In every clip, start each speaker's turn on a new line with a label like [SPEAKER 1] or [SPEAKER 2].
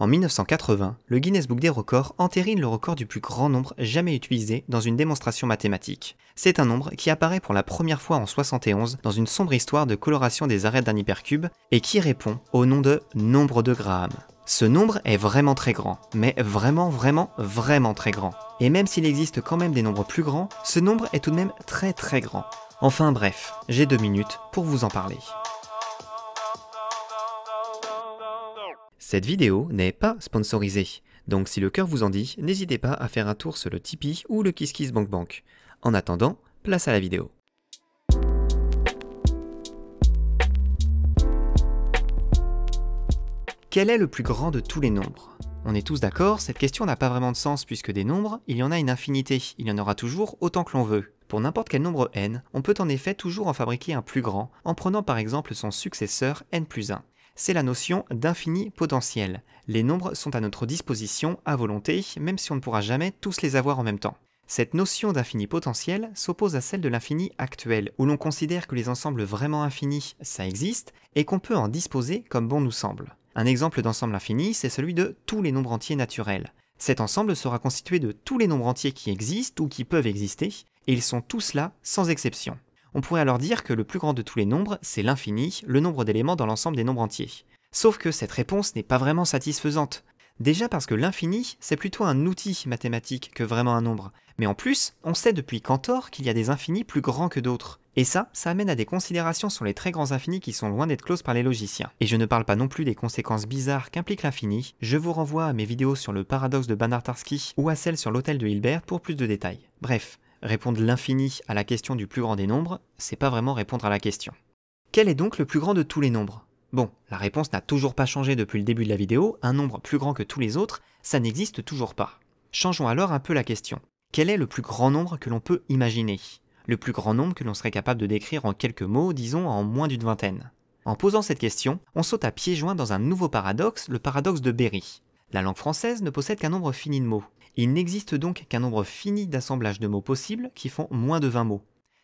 [SPEAKER 1] En 1980, le Guinness Book des records entérine le record du plus grand nombre jamais utilisé dans une démonstration mathématique. C'est un nombre qui apparaît pour la première fois en 71 dans une sombre histoire de coloration des arêtes d'un hypercube et qui répond au nom de nombre de Graham. Ce nombre est vraiment très grand, mais vraiment vraiment vraiment très grand. Et même s'il existe quand même des nombres plus grands, ce nombre est tout de même très très grand. Enfin bref, j'ai deux minutes pour vous en parler. Cette vidéo n'est pas sponsorisée, donc si le cœur vous en dit, n'hésitez pas à faire un tour sur le Tipeee ou le KissKissBankBank. Bank. En attendant, place à la vidéo. Quel est le plus grand de tous les nombres On est tous d'accord, cette question n'a pas vraiment de sens puisque des nombres, il y en a une infinité, il y en aura toujours autant que l'on veut. Pour n'importe quel nombre n, on peut en effet toujours en fabriquer un plus grand, en prenant par exemple son successeur n plus 1 c'est la notion d'infini potentiel. Les nombres sont à notre disposition à volonté, même si on ne pourra jamais tous les avoir en même temps. Cette notion d'infini potentiel s'oppose à celle de l'infini actuel, où l'on considère que les ensembles vraiment infinis, ça existe, et qu'on peut en disposer comme bon nous semble. Un exemple d'ensemble infini, c'est celui de tous les nombres entiers naturels. Cet ensemble sera constitué de tous les nombres entiers qui existent ou qui peuvent exister, et ils sont tous là sans exception. On pourrait alors dire que le plus grand de tous les nombres, c'est l'infini, le nombre d'éléments dans l'ensemble des nombres entiers. Sauf que cette réponse n'est pas vraiment satisfaisante. Déjà parce que l'infini, c'est plutôt un outil mathématique que vraiment un nombre. Mais en plus, on sait depuis Cantor qu'il y a des infinis plus grands que d'autres. Et ça, ça amène à des considérations sur les très grands infinis qui sont loin d'être closes par les logiciens. Et je ne parle pas non plus des conséquences bizarres qu'implique l'infini, je vous renvoie à mes vidéos sur le paradoxe de Banar-Tarski ou à celle sur l'hôtel de Hilbert pour plus de détails. Bref, Répondre l'infini à la question du plus grand des nombres, c'est pas vraiment répondre à la question. Quel est donc le plus grand de tous les nombres Bon, la réponse n'a toujours pas changé depuis le début de la vidéo, un nombre plus grand que tous les autres, ça n'existe toujours pas. Changeons alors un peu la question. Quel est le plus grand nombre que l'on peut imaginer Le plus grand nombre que l'on serait capable de décrire en quelques mots, disons en moins d'une vingtaine. En posant cette question, on saute à pieds joints dans un nouveau paradoxe, le paradoxe de Berry. La langue française ne possède qu'un nombre fini de mots, il n'existe donc qu'un nombre fini d'assemblages de mots possibles qui font moins de 20 mots.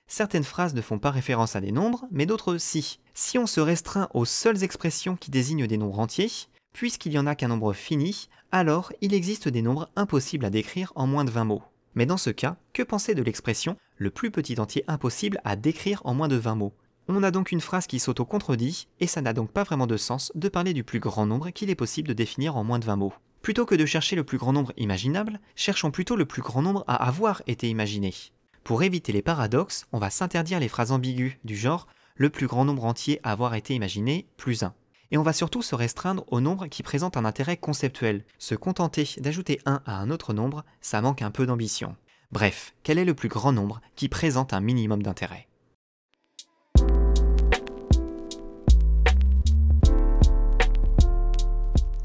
[SPEAKER 1] Certaines phrases ne font pas référence à des nombres, mais d'autres si. Si on se restreint aux seules expressions qui désignent des nombres entiers, puisqu'il n'y en a qu'un nombre fini, alors il existe des nombres impossibles à décrire en moins de 20 mots. Mais dans ce cas, que penser de l'expression le plus petit entier impossible à décrire en moins de 20 mots On a donc une phrase qui s'auto-contredit, et ça n'a donc pas vraiment de sens de parler du plus grand nombre qu'il est possible de définir en moins de 20 mots. Plutôt que de chercher le plus grand nombre imaginable, cherchons plutôt le plus grand nombre à avoir été imaginé. Pour éviter les paradoxes, on va s'interdire les phrases ambiguës du genre le plus grand nombre entier à avoir été imaginé plus 1. Et on va surtout se restreindre au nombre qui présente un intérêt conceptuel. Se contenter d'ajouter 1 à un autre nombre, ça manque un peu d'ambition. Bref, quel est le plus grand nombre qui présente un minimum d'intérêt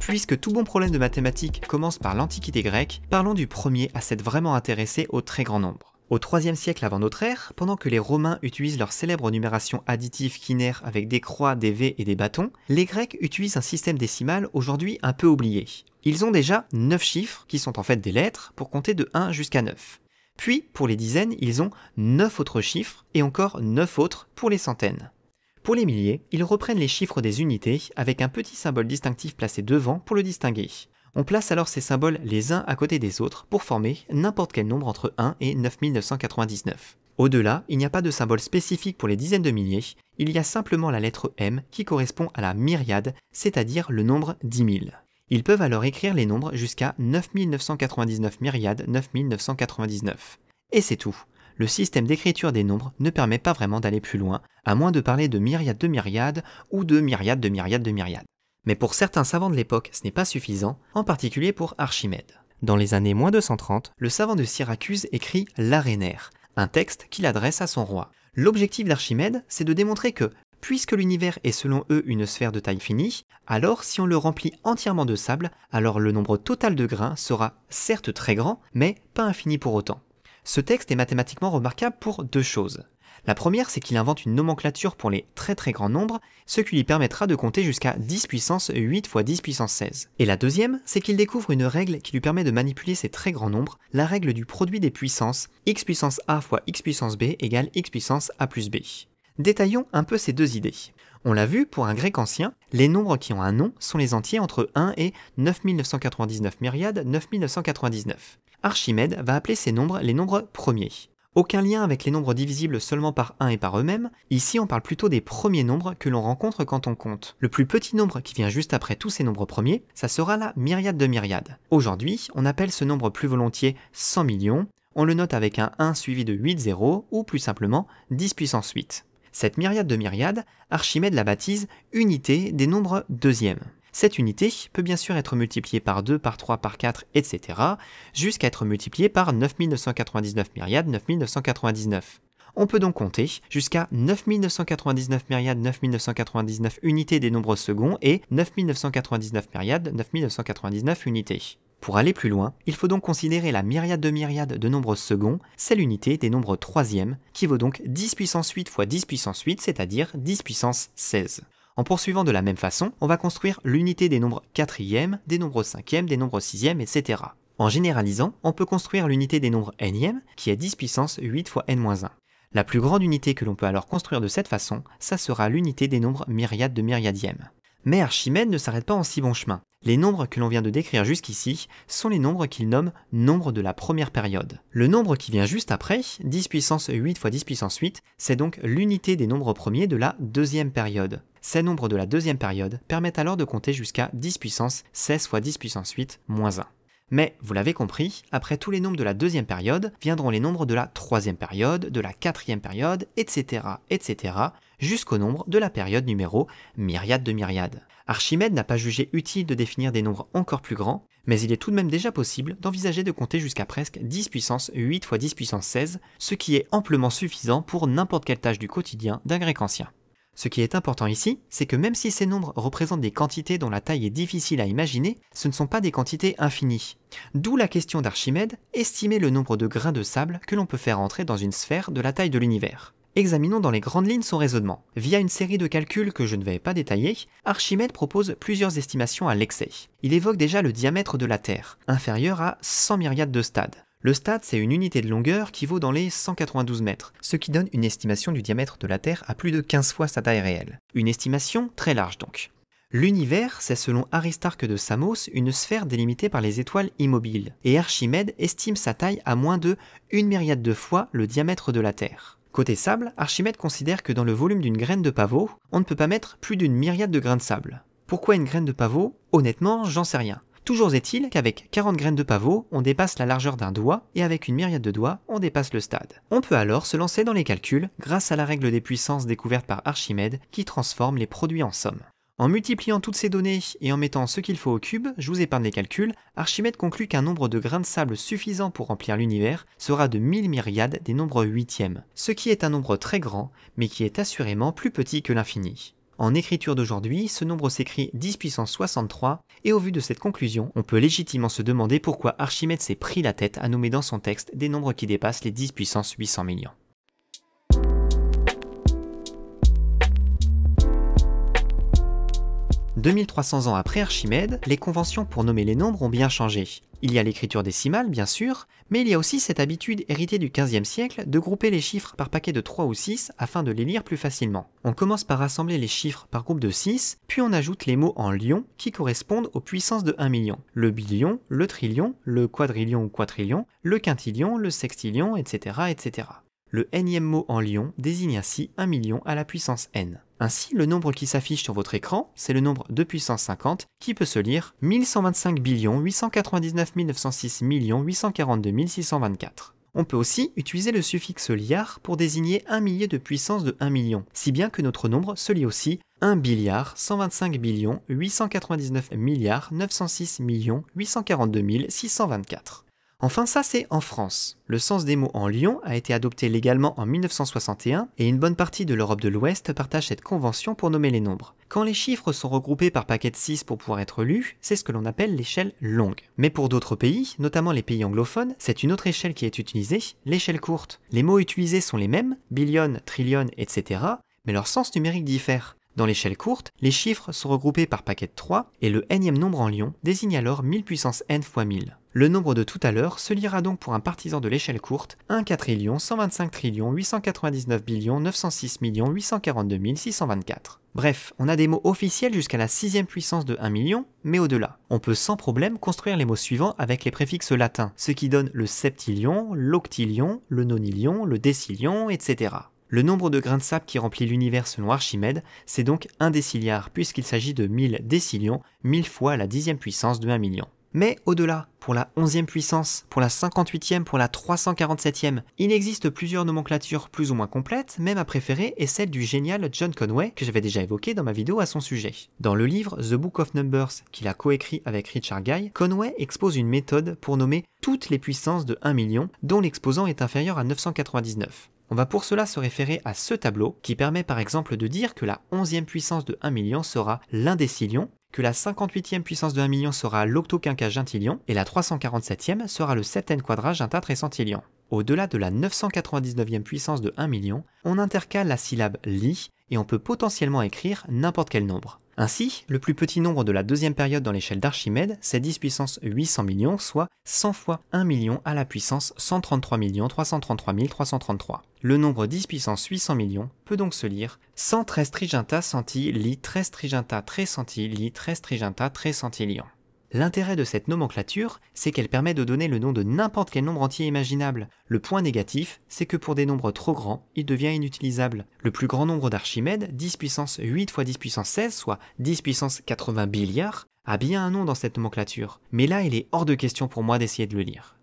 [SPEAKER 1] Puisque tout bon problème de mathématiques commence par l'Antiquité grecque, parlons du premier à s'être vraiment intéressé au très grand nombre. Au IIIe siècle avant notre ère, pendant que les Romains utilisent leur célèbre numération additive quinaire avec des croix, des V et des bâtons, les Grecs utilisent un système décimal aujourd'hui un peu oublié. Ils ont déjà 9 chiffres, qui sont en fait des lettres, pour compter de 1 jusqu'à 9. Puis, pour les dizaines, ils ont 9 autres chiffres et encore 9 autres pour les centaines. Pour les milliers, ils reprennent les chiffres des unités avec un petit symbole distinctif placé devant pour le distinguer. On place alors ces symboles les uns à côté des autres pour former n'importe quel nombre entre 1 et 9999. Au-delà, il n'y a pas de symbole spécifique pour les dizaines de milliers, il y a simplement la lettre M qui correspond à la myriade, c'est-à-dire le nombre 10 000. Ils peuvent alors écrire les nombres jusqu'à 9999 myriades 9999. Et c'est tout le système d'écriture des nombres ne permet pas vraiment d'aller plus loin, à moins de parler de myriades de myriades ou de myriades de myriades de myriades. Mais pour certains savants de l'époque, ce n'est pas suffisant, en particulier pour Archimède. Dans les années moins 230, le savant de Syracuse écrit l'Arénaire, un texte qu'il adresse à son roi. L'objectif d'Archimède, c'est de démontrer que, puisque l'univers est selon eux une sphère de taille finie, alors si on le remplit entièrement de sable, alors le nombre total de grains sera certes très grand, mais pas infini pour autant. Ce texte est mathématiquement remarquable pour deux choses. La première, c'est qu'il invente une nomenclature pour les très très grands nombres, ce qui lui permettra de compter jusqu'à 10 puissance 8 fois 10 puissance 16. Et la deuxième, c'est qu'il découvre une règle qui lui permet de manipuler ces très grands nombres, la règle du produit des puissances, x puissance a fois x puissance b égale x puissance a plus b. Détaillons un peu ces deux idées. On l'a vu, pour un grec ancien, les nombres qui ont un nom sont les entiers entre 1 et 9999 myriades 9999. Archimède va appeler ces nombres les nombres premiers. Aucun lien avec les nombres divisibles seulement par 1 et par eux-mêmes, ici on parle plutôt des premiers nombres que l'on rencontre quand on compte. Le plus petit nombre qui vient juste après tous ces nombres premiers, ça sera la myriade de myriades. Aujourd'hui, on appelle ce nombre plus volontiers 100 millions, on le note avec un 1 suivi de 8 zéros, ou plus simplement 10 puissance 8. Cette myriade de myriades, Archimède la baptise unité des nombres deuxièmes. Cette unité peut bien sûr être multipliée par 2, par 3, par 4, etc., jusqu'à être multipliée par 9999 myriades 9999. On peut donc compter jusqu'à 9999 myriades 9999 unités des nombres seconds et 9999 myriades 9999 unités. Pour aller plus loin, il faut donc considérer la myriade de myriades de nombres seconds, c'est l'unité des nombres troisièmes, qui vaut donc 10 puissance 8 fois 10 puissance 8, c'est-à-dire 10 puissance 16. En poursuivant de la même façon, on va construire l'unité des nombres quatrièmes, des nombres cinquièmes, des nombres sixièmes, etc. En généralisant, on peut construire l'unité des nombres n-ième, qui est 10 puissance 8 fois n-1. La plus grande unité que l'on peut alors construire de cette façon, ça sera l'unité des nombres myriades de myriadièmes. Mais Archimède ne s'arrête pas en si bon chemin. Les nombres que l'on vient de décrire jusqu'ici sont les nombres qu'il nomme nombres de la première période. Le nombre qui vient juste après, 10 puissance 8 fois 10 puissance 8, c'est donc l'unité des nombres premiers de la deuxième période. Ces nombres de la deuxième période permettent alors de compter jusqu'à 10 puissance 16 fois 10 puissance 8 moins 1. Mais, vous l'avez compris, après tous les nombres de la deuxième période, viendront les nombres de la troisième période, de la quatrième période, etc., etc., jusqu'au nombre de la période numéro myriade de myriades. Archimède n'a pas jugé utile de définir des nombres encore plus grands, mais il est tout de même déjà possible d'envisager de compter jusqu'à presque 10 puissance 8 fois 10 puissance 16, ce qui est amplement suffisant pour n'importe quelle tâche du quotidien d'un grec ancien. Ce qui est important ici, c'est que même si ces nombres représentent des quantités dont la taille est difficile à imaginer, ce ne sont pas des quantités infinies. D'où la question d'Archimède, estimer le nombre de grains de sable que l'on peut faire entrer dans une sphère de la taille de l'univers. Examinons dans les grandes lignes son raisonnement. Via une série de calculs que je ne vais pas détailler, Archimède propose plusieurs estimations à l'excès. Il évoque déjà le diamètre de la Terre, inférieur à 100 myriades de stades. Le stade, c'est une unité de longueur qui vaut dans les 192 mètres, ce qui donne une estimation du diamètre de la Terre à plus de 15 fois sa taille réelle. Une estimation très large donc. L'univers, c'est selon Aristarque de Samos une sphère délimitée par les étoiles immobiles, et Archimède estime sa taille à moins de une myriade de fois le diamètre de la Terre. Côté sable, Archimède considère que dans le volume d'une graine de pavot, on ne peut pas mettre plus d'une myriade de grains de sable. Pourquoi une graine de pavot Honnêtement, j'en sais rien. Toujours est-il qu'avec 40 graines de pavot, on dépasse la largeur d'un doigt et avec une myriade de doigts, on dépasse le stade. On peut alors se lancer dans les calculs grâce à la règle des puissances découverte par Archimède qui transforme les produits en sommes. En multipliant toutes ces données et en mettant ce qu'il faut au cube, je vous épargne les calculs, Archimède conclut qu'un nombre de grains de sable suffisant pour remplir l'univers sera de 1000 myriades des nombres huitièmes, ce qui est un nombre très grand, mais qui est assurément plus petit que l'infini. En écriture d'aujourd'hui, ce nombre s'écrit 10 puissance 63, et au vu de cette conclusion, on peut légitimement se demander pourquoi Archimède s'est pris la tête à nommer dans son texte des nombres qui dépassent les 10 puissance 800 millions. 2300 ans après Archimède, les conventions pour nommer les nombres ont bien changé. Il y a l'écriture décimale, bien sûr, mais il y a aussi cette habitude héritée du 15e siècle de grouper les chiffres par paquets de 3 ou 6 afin de les lire plus facilement. On commence par rassembler les chiffres par groupe de 6, puis on ajoute les mots en lion qui correspondent aux puissances de 1 million. Le billion, le trillion, le quadrillion ou quatrillion, le quintillion, le sextillion, etc. etc. Le énième mot en lion désigne ainsi 1 million à la puissance n. Ainsi, le nombre qui s'affiche sur votre écran, c'est le nombre de puissance 50 qui peut se lire 1125 899 906 842 624. On peut aussi utiliser le suffixe liard pour désigner un millier de puissance de 1 million, si bien que notre nombre se lit aussi 1 milliard 125 899 milliards 906 millions 842 624. Enfin, ça c'est en France. Le sens des mots en Lyon a été adopté légalement en 1961 et une bonne partie de l'Europe de l'Ouest partage cette convention pour nommer les nombres. Quand les chiffres sont regroupés par paquets de 6 pour pouvoir être lus, c'est ce que l'on appelle l'échelle longue. Mais pour d'autres pays, notamment les pays anglophones, c'est une autre échelle qui est utilisée, l'échelle courte. Les mots utilisés sont les mêmes, billion, trillion, etc., mais leur sens numérique diffère. Dans l'échelle courte, les chiffres sont regroupés par paquets de 3 et le nème nombre en lion désigne alors 1000 puissance n fois 1000. Le nombre de tout à l'heure se lira donc pour un partisan de l'échelle courte 1 quadrillion 125 trillions 899 billions 906 millions 842 624. Bref, on a des mots officiels jusqu'à la sixième puissance de 1 million, mais au-delà. On peut sans problème construire les mots suivants avec les préfixes latins, ce qui donne le septillion, l'octillion, le nonillion, le décillion, etc. Le nombre de grains de sable qui remplit l'univers selon Archimède, c'est donc un décilliard puisqu'il s'agit de 1000 décillions, 1000 fois la dixième puissance de 1 million. Mais au-delà, pour la 11e puissance, pour la 58e, pour la 347e, il existe plusieurs nomenclatures plus ou moins complètes, mais ma préférée est celle du génial John Conway, que j'avais déjà évoqué dans ma vidéo à son sujet. Dans le livre The Book of Numbers, qu'il a coécrit avec Richard Guy, Conway expose une méthode pour nommer toutes les puissances de 1 million, dont l'exposant est inférieur à 999. On va pour cela se référer à ce tableau qui permet par exemple de dire que la 11e puissance de 1 million sera l'un des que la 58e puissance de 1 million sera l'octoquinquagintillion et la 347e sera le quadrage et centillion. Au-delà de la 999e puissance de 1 million, on intercale la syllabe li et on peut potentiellement écrire n'importe quel nombre. Ainsi, le plus petit nombre de la deuxième période dans l'échelle d'Archimède, c'est 10 puissance 800 millions, soit 100 fois 1 million à la puissance 133 333 333. Le nombre 10 puissance 800 millions peut donc se lire 113 triginta centi lit 13 triginta très centi li 13 triginta très L'intérêt de cette nomenclature, c'est qu'elle permet de donner le nom de n'importe quel nombre entier imaginable. Le point négatif, c'est que pour des nombres trop grands, il devient inutilisable. Le plus grand nombre d'Archimède, 10 puissance 8 fois 10 puissance 16, soit 10 puissance 80 milliards, a bien un nom dans cette nomenclature. Mais là, il est hors de question pour moi d'essayer de le lire.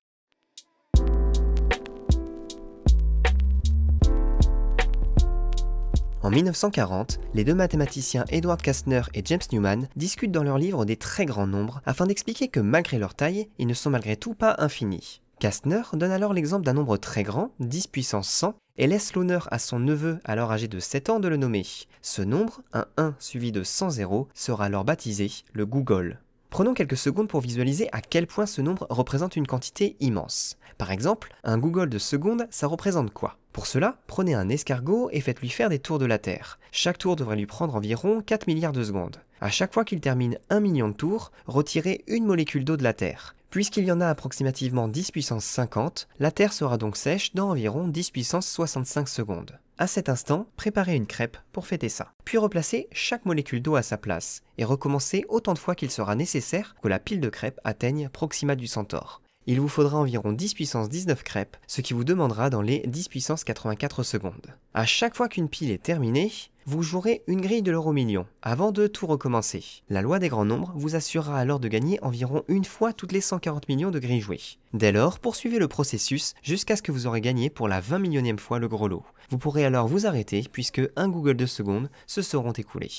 [SPEAKER 1] En 1940, les deux mathématiciens Edward Kastner et James Newman discutent dans leur livre des très grands nombres afin d'expliquer que malgré leur taille, ils ne sont malgré tout pas infinis. Kastner donne alors l'exemple d'un nombre très grand, 10 puissance 100, et laisse l'honneur à son neveu, alors âgé de 7 ans, de le nommer. Ce nombre, un 1 suivi de 100 zéros, sera alors baptisé le Google. Prenons quelques secondes pour visualiser à quel point ce nombre représente une quantité immense. Par exemple, un Google de secondes, ça représente quoi Pour cela, prenez un escargot et faites-lui faire des tours de la Terre. Chaque tour devrait lui prendre environ 4 milliards de secondes. À chaque fois qu'il termine 1 million de tours, retirez une molécule d'eau de la Terre. Puisqu'il y en a approximativement 10 puissance 50, la Terre sera donc sèche dans environ 10 puissance 65 secondes. À cet instant, préparez une crêpe pour fêter ça. Puis replacez chaque molécule d'eau à sa place et recommencez autant de fois qu'il sera nécessaire que la pile de crêpes atteigne Proxima du Centaure il vous faudra environ 10 puissance 19 crêpes, ce qui vous demandera dans les 10 puissance 84 secondes. À chaque fois qu'une pile est terminée, vous jouerez une grille de l'euro million, avant de tout recommencer. La loi des grands nombres vous assurera alors de gagner environ une fois toutes les 140 millions de grilles jouées. Dès lors, poursuivez le processus jusqu'à ce que vous aurez gagné pour la 20 millionième fois le gros lot. Vous pourrez alors vous arrêter puisque un Google de secondes se seront écoulés.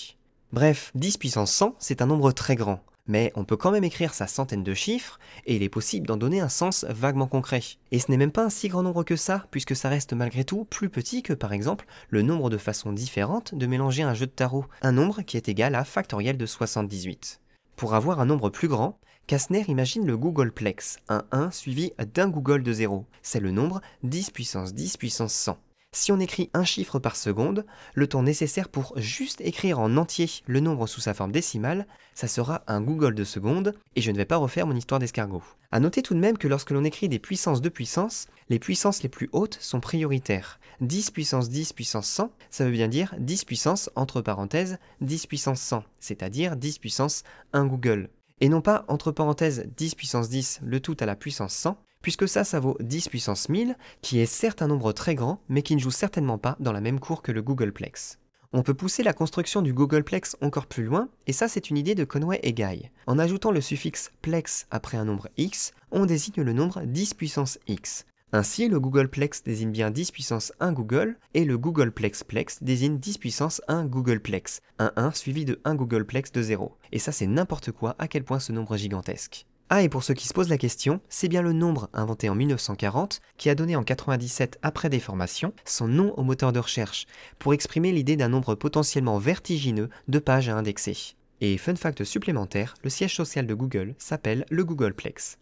[SPEAKER 1] Bref, 10 puissance 100, c'est un nombre très grand, mais on peut quand même écrire sa centaine de chiffres, et il est possible d'en donner un sens vaguement concret. Et ce n'est même pas un si grand nombre que ça, puisque ça reste malgré tout plus petit que par exemple le nombre de façons différentes de mélanger un jeu de tarot, un nombre qui est égal à factoriel de 78. Pour avoir un nombre plus grand, Kastner imagine le Googleplex, un 1 suivi d'un Google de 0. C'est le nombre 10 puissance 10 puissance 100. Si on écrit un chiffre par seconde, le temps nécessaire pour juste écrire en entier le nombre sous sa forme décimale, ça sera un Google de seconde, et je ne vais pas refaire mon histoire d'escargot. A noter tout de même que lorsque l'on écrit des puissances de puissance, les puissances les plus hautes sont prioritaires. 10 puissance 10 puissance 100, ça veut bien dire 10 puissance entre parenthèses 10 puissance 100, c'est-à-dire 10 puissance 1 Google. Et non pas entre parenthèses 10 puissance 10 le tout à la puissance 100, puisque ça, ça vaut 10 puissance 1000, qui est certes un nombre très grand, mais qui ne joue certainement pas dans la même cour que le Googleplex. On peut pousser la construction du Googleplex encore plus loin, et ça c'est une idée de Conway et Guy. En ajoutant le suffixe plex après un nombre x, on désigne le nombre 10 puissance x. Ainsi, le Googleplex désigne bien 10 puissance 1 Google, et le Googleplexplex désigne 10 puissance 1 Googleplex, un 1 suivi de 1 Googleplex de 0. Et ça c'est n'importe quoi à quel point ce nombre est gigantesque. Ah, et pour ceux qui se posent la question, c'est bien le nombre inventé en 1940 qui a donné en 97 après des formations son nom au moteur de recherche, pour exprimer l'idée d'un nombre potentiellement vertigineux de pages à indexer. Et fun fact supplémentaire, le siège social de Google s'appelle le Googleplex.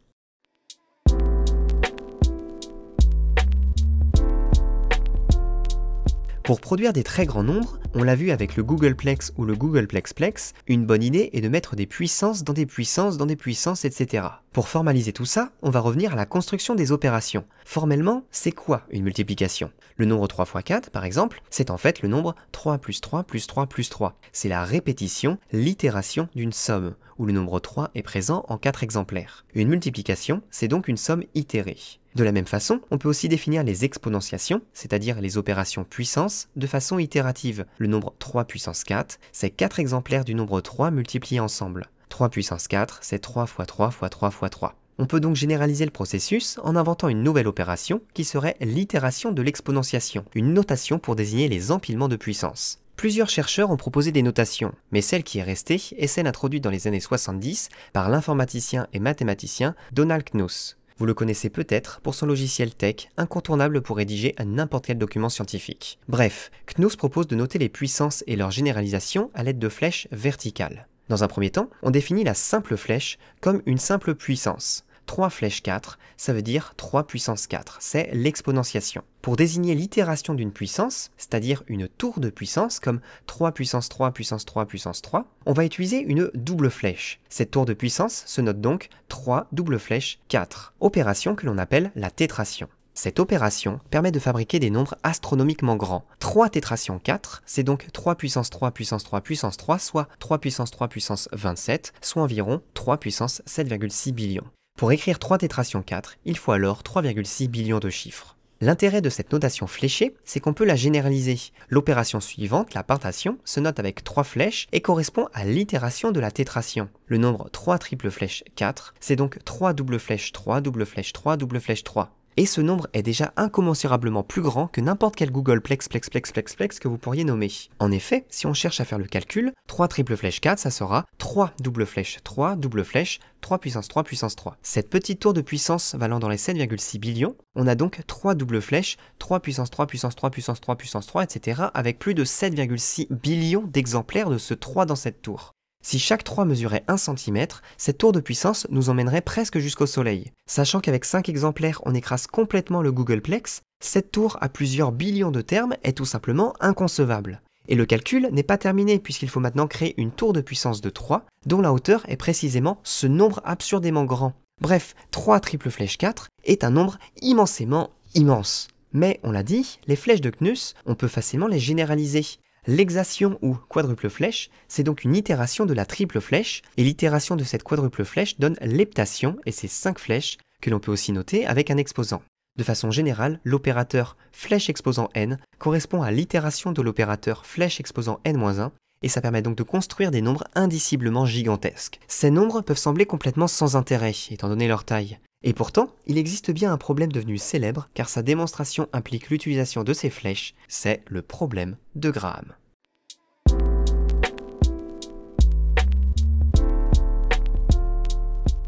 [SPEAKER 1] Pour produire des très grands nombres, on l'a vu avec le Googleplex ou le Googleplexplex, une bonne idée est de mettre des puissances dans des puissances dans des puissances, etc. Pour formaliser tout ça, on va revenir à la construction des opérations. Formellement, c'est quoi une multiplication Le nombre 3 x 4, par exemple, c'est en fait le nombre 3 plus 3 plus 3 plus 3. C'est la répétition, l'itération d'une somme, où le nombre 3 est présent en 4 exemplaires. Une multiplication, c'est donc une somme itérée. De la même façon, on peut aussi définir les exponentiations, c'est-à-dire les opérations puissance, de façon itérative. Le nombre 3 puissance 4, c'est 4 exemplaires du nombre 3 multipliés ensemble. 3 puissance 4, c'est 3 fois 3 fois 3 fois 3. On peut donc généraliser le processus en inventant une nouvelle opération qui serait l'itération de l'exponentiation, une notation pour désigner les empilements de puissance. Plusieurs chercheurs ont proposé des notations, mais celle qui est restée est celle introduite dans les années 70 par l'informaticien et mathématicien Donald Knuth. Vous le connaissez peut-être pour son logiciel tech, incontournable pour rédiger à n'importe quel document scientifique. Bref, Knos propose de noter les puissances et leur généralisation à l'aide de flèches verticales. Dans un premier temps, on définit la simple flèche comme une simple puissance. 3 flèches 4, ça veut dire 3 puissance 4, c'est l'exponentiation. Pour désigner l'itération d'une puissance, c'est-à-dire une tour de puissance comme 3 puissance 3 puissance 3 puissance 3, on va utiliser une double flèche. Cette tour de puissance se note donc 3 double flèche 4, opération que l'on appelle la tétration. Cette opération permet de fabriquer des nombres astronomiquement grands. 3 tétration 4, c'est donc 3 puissance 3 puissance 3 puissance 3, soit 3 puissance 3 puissance 27, soit environ 3 puissance 7,6 billions. Pour écrire 3 tétrations 4, il faut alors 3,6 billions de chiffres. L'intérêt de cette notation fléchée, c'est qu'on peut la généraliser. L'opération suivante, la pentation, se note avec 3 flèches et correspond à l'itération de la tétration. Le nombre 3 triple flèche 4, c'est donc 3 double flèche 3 double flèche 3 double flèche 3 et ce nombre est déjà incommensurablement plus grand que n'importe quel Google Plex Plex Plex Plex Plex que vous pourriez nommer. En effet, si on cherche à faire le calcul, 3 triple flèche 4, ça sera 3 double flèche 3 double flèche 3 puissance 3 puissance 3. Cette petite tour de puissance valant dans les 7,6 billions, on a donc 3 double flèches 3 puissance 3 puissance 3 puissance 3 puissance 3, etc. avec plus de 7,6 billions d'exemplaires de ce 3 dans cette tour. Si chaque 3 mesurait 1 cm, cette tour de puissance nous emmènerait presque jusqu'au Soleil. Sachant qu'avec 5 exemplaires on écrase complètement le Googleplex, cette tour à plusieurs billions de termes est tout simplement inconcevable. Et le calcul n'est pas terminé puisqu'il faut maintenant créer une tour de puissance de 3 dont la hauteur est précisément ce nombre absurdément grand. Bref, 3 triple flèche 4 est un nombre immensément immense. Mais on l'a dit, les flèches de CNUS, on peut facilement les généraliser. L'exaction ou quadruple flèche, c'est donc une itération de la triple flèche, et l'itération de cette quadruple flèche donne l'heptation et ses cinq flèches, que l'on peut aussi noter avec un exposant. De façon générale, l'opérateur flèche exposant n correspond à l'itération de l'opérateur flèche exposant n-1, et ça permet donc de construire des nombres indiciblement gigantesques. Ces nombres peuvent sembler complètement sans intérêt, étant donné leur taille, et pourtant, il existe bien un problème devenu célèbre car sa démonstration implique l'utilisation de ces flèches, c'est le problème de Graham.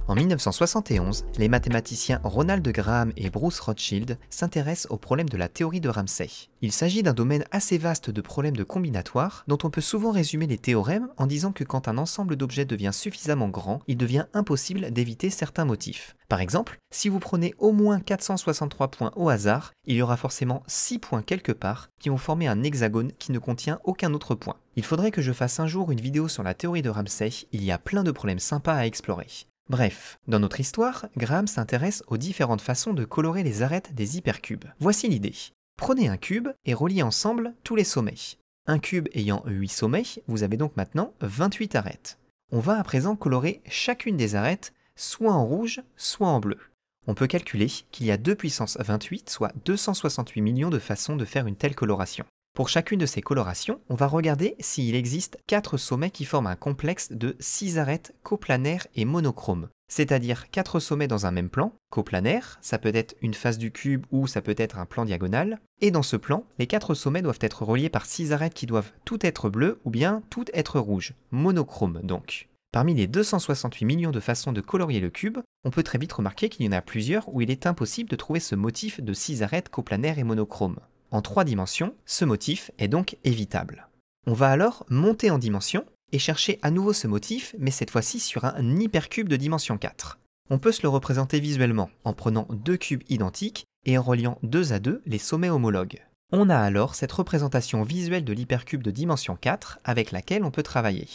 [SPEAKER 1] En 1971, les mathématiciens Ronald Graham et Bruce Rothschild s'intéressent au problème de la théorie de Ramsey. Il s'agit d'un domaine assez vaste de problèmes de combinatoire dont on peut souvent résumer les théorèmes en disant que quand un ensemble d'objets devient suffisamment grand, il devient impossible d'éviter certains motifs. Par exemple, si vous prenez au moins 463 points au hasard, il y aura forcément 6 points quelque part qui vont former un hexagone qui ne contient aucun autre point. Il faudrait que je fasse un jour une vidéo sur la théorie de Ramsey, il y a plein de problèmes sympas à explorer. Bref, dans notre histoire, Graham s'intéresse aux différentes façons de colorer les arêtes des hypercubes. Voici l'idée. Prenez un cube et reliez ensemble tous les sommets. Un cube ayant 8 sommets, vous avez donc maintenant 28 arêtes. On va à présent colorer chacune des arêtes, soit en rouge, soit en bleu. On peut calculer qu'il y a 2 puissance 28, soit 268 millions de façons de faire une telle coloration. Pour chacune de ces colorations, on va regarder s'il existe 4 sommets qui forment un complexe de 6 arêtes coplanaires et monochromes, c'est-à-dire 4 sommets dans un même plan, coplanaire, ça peut être une face du cube ou ça peut être un plan diagonal, et dans ce plan, les quatre sommets doivent être reliés par 6 arêtes qui doivent toutes être bleues ou bien toutes être rouges, monochromes donc. Parmi les 268 millions de façons de colorier le cube, on peut très vite remarquer qu'il y en a plusieurs où il est impossible de trouver ce motif de 6 arêtes coplanaires et monochromes en trois dimensions, ce motif est donc évitable. On va alors monter en dimension et chercher à nouveau ce motif, mais cette fois-ci sur un hypercube de dimension 4. On peut se le représenter visuellement en prenant deux cubes identiques et en reliant deux à deux les sommets homologues. On a alors cette représentation visuelle de l'hypercube de dimension 4 avec laquelle on peut travailler.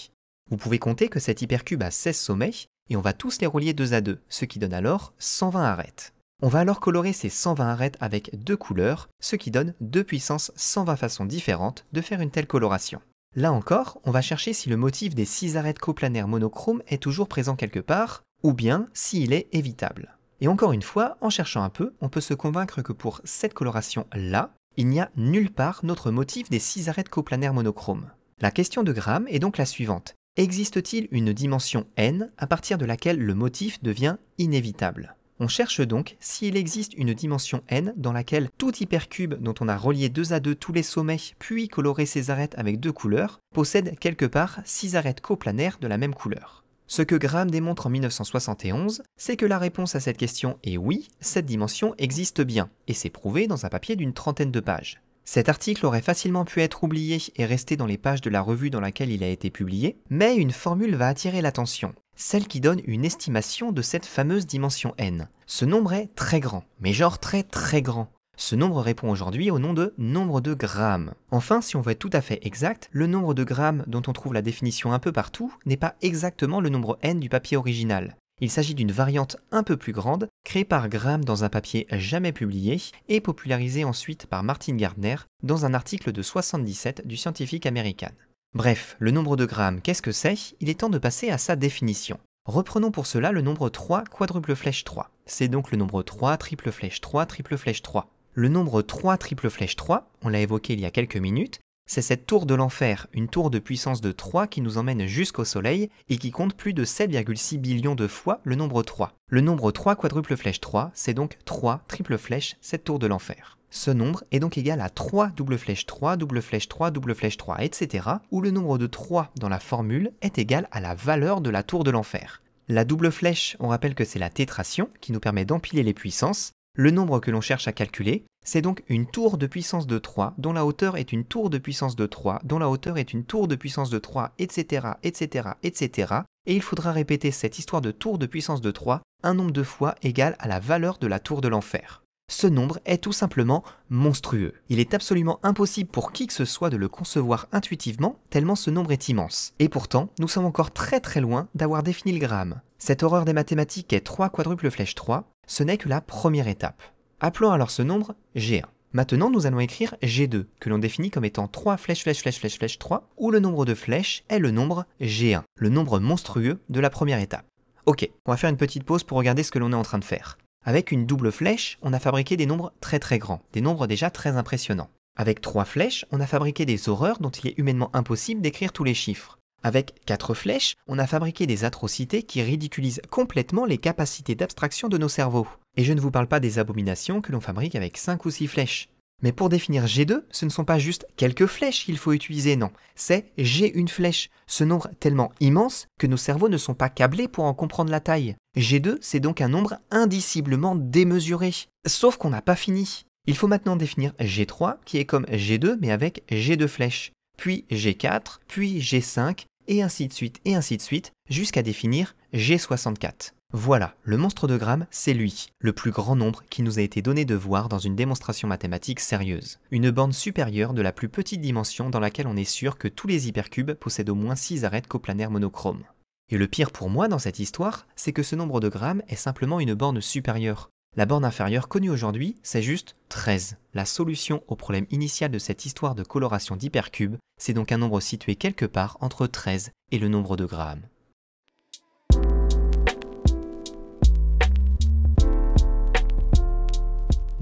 [SPEAKER 1] Vous pouvez compter que cet hypercube a 16 sommets et on va tous les relier deux à deux, ce qui donne alors 120 arêtes. On va alors colorer ces 120 arêtes avec deux couleurs, ce qui donne deux puissances 120 façons différentes de faire une telle coloration. Là encore, on va chercher si le motif des 6 arêtes coplanaires monochromes est toujours présent quelque part, ou bien s'il est évitable. Et encore une fois, en cherchant un peu, on peut se convaincre que pour cette coloration-là, il n'y a nulle part notre motif des 6 arêtes coplanaires monochromes. La question de Gram est donc la suivante. Existe-t-il une dimension n à partir de laquelle le motif devient inévitable on cherche donc s'il existe une dimension n dans laquelle tout hypercube dont on a relié deux à deux tous les sommets puis coloré ses arêtes avec deux couleurs possède quelque part six arêtes coplanaires de la même couleur. Ce que Graham démontre en 1971, c'est que la réponse à cette question est oui, cette dimension existe bien, et c'est prouvé dans un papier d'une trentaine de pages. Cet article aurait facilement pu être oublié et rester dans les pages de la revue dans laquelle il a été publié, mais une formule va attirer l'attention, celle qui donne une estimation de cette fameuse dimension n. Ce nombre est très grand, mais genre très très grand. Ce nombre répond aujourd'hui au nom de nombre de grammes. Enfin, si on veut être tout à fait exact, le nombre de grammes dont on trouve la définition un peu partout n'est pas exactement le nombre n du papier original. Il s'agit d'une variante un peu plus grande, créée par Graham dans un papier jamais publié et popularisée ensuite par Martin Gardner dans un article de 77 du scientifique American. Bref, le nombre de Graham, qu'est-ce que c'est Il est temps de passer à sa définition. Reprenons pour cela le nombre 3 quadruple flèche 3. C'est donc le nombre 3 triple flèche 3 triple flèche 3. Le nombre 3 triple flèche 3, on l'a évoqué il y a quelques minutes, c'est cette tour de l'enfer, une tour de puissance de 3 qui nous emmène jusqu'au Soleil et qui compte plus de 7,6 billions de fois le nombre 3. Le nombre 3 quadruple flèche 3, c'est donc 3 triple flèche, cette tour de l'enfer. Ce nombre est donc égal à 3 double flèche 3, double flèche 3, double flèche 3, etc., où le nombre de 3 dans la formule est égal à la valeur de la tour de l'enfer. La double flèche, on rappelle que c'est la tétration qui nous permet d'empiler les puissances, le nombre que l'on cherche à calculer, c'est donc une tour de puissance de 3 dont la hauteur est une tour de puissance de 3 dont la hauteur est une tour de puissance de 3, etc., etc., etc. Et il faudra répéter cette histoire de tour de puissance de 3 un nombre de fois égal à la valeur de la tour de l'enfer. Ce nombre est tout simplement monstrueux. Il est absolument impossible pour qui que ce soit de le concevoir intuitivement, tellement ce nombre est immense. Et pourtant, nous sommes encore très très loin d'avoir défini le gramme. Cette horreur des mathématiques est 3 quadruple flèche 3, ce n'est que la première étape. Appelons alors ce nombre G1. Maintenant, nous allons écrire G2, que l'on définit comme étant 3 flèches, flèches, flèches, flèches, flèches, 3, où le nombre de flèches est le nombre G1, le nombre monstrueux de la première étape. Ok, on va faire une petite pause pour regarder ce que l'on est en train de faire. Avec une double flèche, on a fabriqué des nombres très très grands, des nombres déjà très impressionnants. Avec trois flèches, on a fabriqué des horreurs dont il est humainement impossible d'écrire tous les chiffres. Avec 4 flèches, on a fabriqué des atrocités qui ridiculisent complètement les capacités d'abstraction de nos cerveaux. Et je ne vous parle pas des abominations que l'on fabrique avec 5 ou 6 flèches. Mais pour définir G2, ce ne sont pas juste quelques flèches qu'il faut utiliser, non. C'est G 1 flèche, ce nombre tellement immense que nos cerveaux ne sont pas câblés pour en comprendre la taille. G2, c'est donc un nombre indiciblement démesuré. Sauf qu'on n'a pas fini. Il faut maintenant définir G3, qui est comme G2 mais avec G2 flèches, puis G4, puis G5, et ainsi de suite, et ainsi de suite, jusqu'à définir G64. Voilà, le monstre de grammes, c'est lui, le plus grand nombre qui nous a été donné de voir dans une démonstration mathématique sérieuse. Une bande supérieure de la plus petite dimension dans laquelle on est sûr que tous les hypercubes possèdent au moins 6 arêtes coplanaires monochromes. Et le pire pour moi dans cette histoire, c'est que ce nombre de grammes est simplement une borne supérieure. La borne inférieure connue aujourd'hui, c'est juste 13. La solution au problème initial de cette histoire de coloration d'hypercube, c'est donc un nombre situé quelque part entre 13 et le nombre de grammes.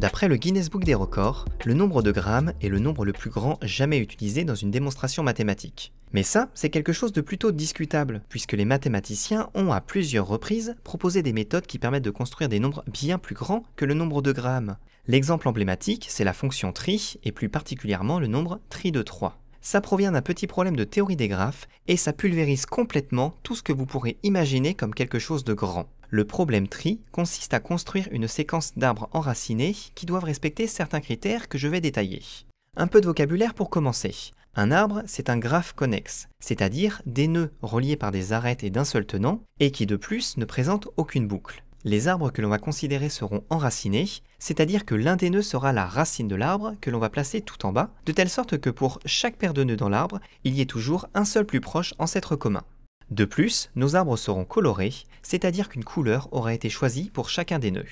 [SPEAKER 1] D'après le Guinness Book des records, le nombre de grammes est le nombre le plus grand jamais utilisé dans une démonstration mathématique. Mais ça, c'est quelque chose de plutôt discutable, puisque les mathématiciens ont à plusieurs reprises proposé des méthodes qui permettent de construire des nombres bien plus grands que le nombre de grammes. L'exemple emblématique, c'est la fonction tri, et plus particulièrement le nombre tri de 3. Ça provient d'un petit problème de théorie des graphes, et ça pulvérise complètement tout ce que vous pourrez imaginer comme quelque chose de grand. Le problème tri consiste à construire une séquence d'arbres enracinés qui doivent respecter certains critères que je vais détailler. Un peu de vocabulaire pour commencer. Un arbre, c'est un graphe connexe, c'est-à-dire des nœuds reliés par des arêtes et d'un seul tenant, et qui de plus ne présentent aucune boucle. Les arbres que l'on va considérer seront enracinés, c'est-à-dire que l'un des nœuds sera la racine de l'arbre que l'on va placer tout en bas, de telle sorte que pour chaque paire de nœuds dans l'arbre, il y ait toujours un seul plus proche ancêtre commun. De plus, nos arbres seront colorés, c'est-à-dire qu'une couleur aura été choisie pour chacun des nœuds.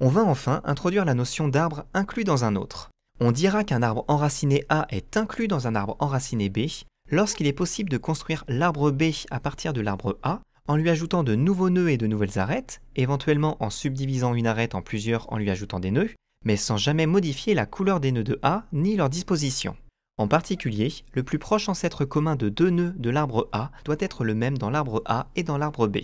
[SPEAKER 1] On va enfin introduire la notion d'arbre inclus dans un autre. On dira qu'un arbre enraciné A est inclus dans un arbre enraciné B lorsqu'il est possible de construire l'arbre B à partir de l'arbre A en lui ajoutant de nouveaux nœuds et de nouvelles arêtes, éventuellement en subdivisant une arête en plusieurs en lui ajoutant des nœuds, mais sans jamais modifier la couleur des nœuds de A ni leur disposition. En particulier, le plus proche ancêtre commun de deux nœuds de l'arbre A doit être le même dans l'arbre A et dans l'arbre B.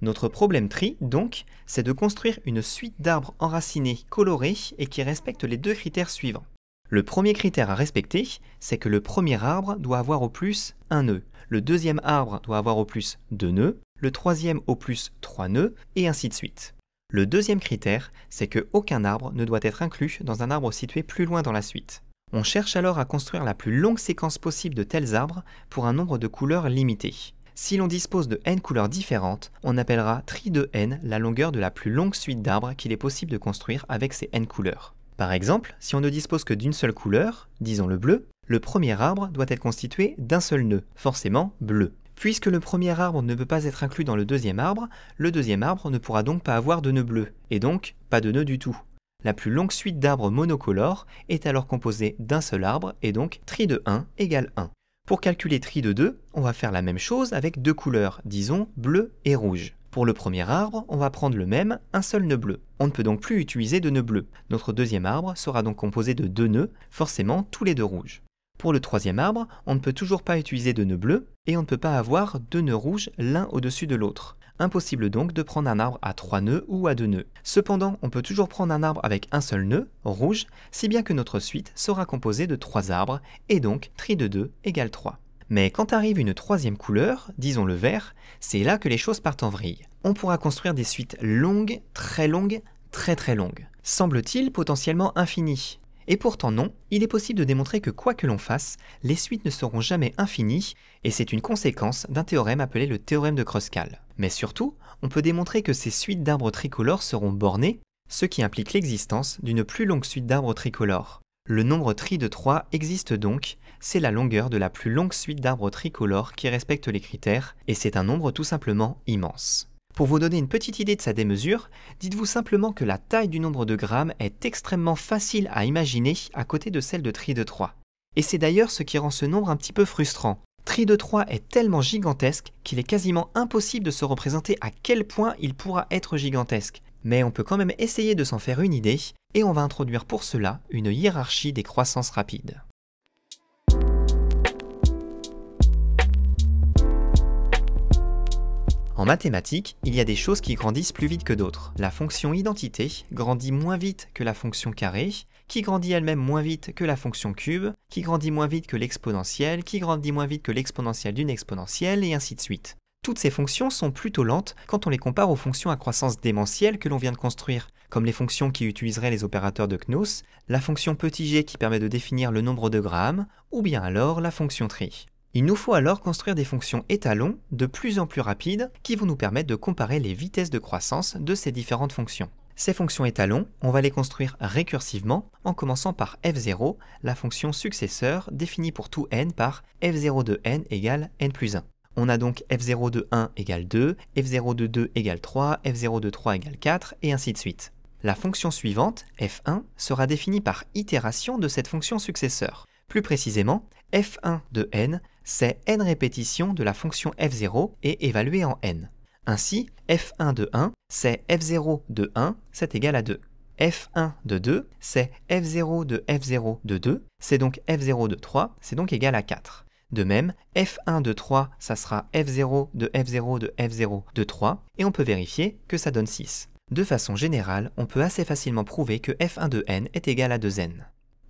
[SPEAKER 1] Notre problème tri, donc, c'est de construire une suite d'arbres enracinés, colorés et qui respectent les deux critères suivants. Le premier critère à respecter, c'est que le premier arbre doit avoir au plus un nœud, le deuxième arbre doit avoir au plus deux nœuds, le troisième au plus trois nœuds, et ainsi de suite. Le deuxième critère, c'est que aucun arbre ne doit être inclus dans un arbre situé plus loin dans la suite. On cherche alors à construire la plus longue séquence possible de tels arbres pour un nombre de couleurs limité. Si l'on dispose de n couleurs différentes, on appellera tri de n la longueur de la plus longue suite d'arbres qu'il est possible de construire avec ces n couleurs. Par exemple, si on ne dispose que d'une seule couleur, disons le bleu, le premier arbre doit être constitué d'un seul nœud, forcément bleu. Puisque le premier arbre ne peut pas être inclus dans le deuxième arbre, le deuxième arbre ne pourra donc pas avoir de nœud bleu, et donc pas de nœud du tout. La plus longue suite d'arbres monocolores est alors composée d'un seul arbre et donc tri de 1 égale 1. Pour calculer tri de 2, on va faire la même chose avec deux couleurs, disons bleu et rouge. Pour le premier arbre, on va prendre le même, un seul nœud bleu. On ne peut donc plus utiliser de nœud bleu. Notre deuxième arbre sera donc composé de deux nœuds, forcément tous les deux rouges. Pour le troisième arbre, on ne peut toujours pas utiliser de nœuds bleus et on ne peut pas avoir deux nœuds rouges l'un au-dessus de l'autre. Impossible donc de prendre un arbre à trois nœuds ou à deux nœuds. Cependant, on peut toujours prendre un arbre avec un seul nœud, rouge, si bien que notre suite sera composée de trois arbres, et donc tri de 2 égale 3. Mais quand arrive une troisième couleur, disons le vert, c'est là que les choses partent en vrille. On pourra construire des suites longues, très longues, très très longues. Semble-t-il potentiellement infinies. Et pourtant non, il est possible de démontrer que quoi que l'on fasse, les suites ne seront jamais infinies, et c'est une conséquence d'un théorème appelé le théorème de Kruskal. Mais surtout, on peut démontrer que ces suites d'arbres tricolores seront bornées, ce qui implique l'existence d'une plus longue suite d'arbres tricolores. Le nombre tri de 3 existe donc, c'est la longueur de la plus longue suite d'arbres tricolores qui respecte les critères, et c'est un nombre tout simplement immense. Pour vous donner une petite idée de sa démesure, dites-vous simplement que la taille du nombre de grammes est extrêmement facile à imaginer à côté de celle de tri de 3. Et c'est d'ailleurs ce qui rend ce nombre un petit peu frustrant, Tri de 3 est tellement gigantesque qu'il est quasiment impossible de se représenter à quel point il pourra être gigantesque. Mais on peut quand même essayer de s'en faire une idée, et on va introduire pour cela une hiérarchie des croissances rapides. En mathématiques, il y a des choses qui grandissent plus vite que d'autres. La fonction identité grandit moins vite que la fonction carré, qui grandit elle-même moins vite que la fonction cube, qui grandit moins vite que l'exponentielle, qui grandit moins vite que l'exponentielle d'une exponentielle, et ainsi de suite. Toutes ces fonctions sont plutôt lentes quand on les compare aux fonctions à croissance démentielle que l'on vient de construire, comme les fonctions qui utiliseraient les opérateurs de Knuth, la fonction petit g qui permet de définir le nombre de grammes, ou bien alors la fonction tri. Il nous faut alors construire des fonctions étalons de plus en plus rapides qui vont nous permettre de comparer les vitesses de croissance de ces différentes fonctions. Ces fonctions étalons, on va les construire récursivement en commençant par f0, la fonction successeur définie pour tout n par f0 de n égale n plus 1. On a donc f0 de 1 égale 2, f0 de 2 égale 3, f0 de 3 égale 4, et ainsi de suite. La fonction suivante, f1, sera définie par itération de cette fonction successeur. Plus précisément, f1 de n, c'est n répétitions de la fonction f0 et évaluée en n. Ainsi, f1 de 1, c'est f0 de 1, c'est égal à 2. f1 de 2, c'est f0 de f0 de 2, c'est donc f0 de 3, c'est donc égal à 4. De même, f1 de 3, ça sera f0 de f0 de f0 de 3, et on peut vérifier que ça donne 6. De façon générale, on peut assez facilement prouver que f1 de n est égal à 2n.